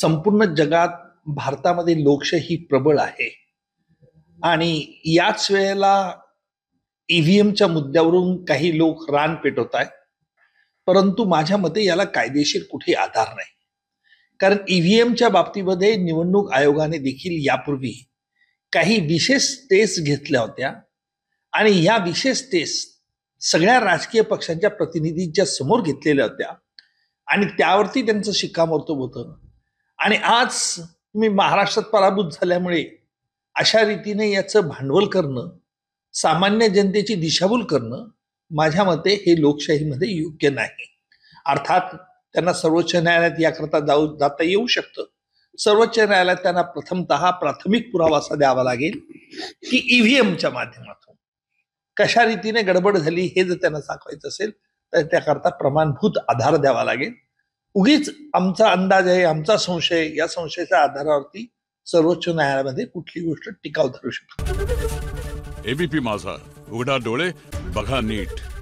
संपूर्ण जगात भारतामध्ये लोकशाही प्रबळ आहे आणि याच वेळेला ईव्हीएमच्या e मुद्द्यावरून काही लोक रान पेटवत आहेत परंतु माझ्या मते याला कायदेशीर कुठे आधार नाही कारण ईव्हीएमच्या e बाबतीमध्ये निवडणूक आयोगाने देखील यापूर्वी काही विशेष टेस्ट घेतल्या होत्या आणि ह्या विशेष टेस्ट सगळ्या राजकीय पक्षांच्या प्रतिनिधींच्या समोर घेतलेल्या होत्या आणि त्यावरती त्यांचं शिक्कामोर्तब होतं आणि आज मी महाराष्ट्रात पराभूत झाल्यामुळे अशा रीतीने याचं भांडवल करणं सामान्य जनतेची दिशाभूल करणं माझ्या मते हे लोकशाहीमध्ये योग्य नाही अर्थात त्यांना सर्वोच्च न्यायालयात याकरता जाऊ जाता येऊ शकतं सर्वोच्च न्यायालयात त्यांना प्रथमत प्राथमिक पुरावा असा द्यावा लागेल की ईव्हीएमच्या e माध्यमातून कशा रीतीने गडबड झाली हे जर त्यांना दाखवायचं असेल तर त्याकरता प्रमाणभूत आधार द्यावा लागेल उगीच आमचा अंदाज आहे आमचा संशय या संशयाच्या आधारावरती सर्वोच्च न्यायालयामध्ये कुठली गोष्ट टिकाव धरू शकतो एबीपी माझा उघडा डोळे बघा नीट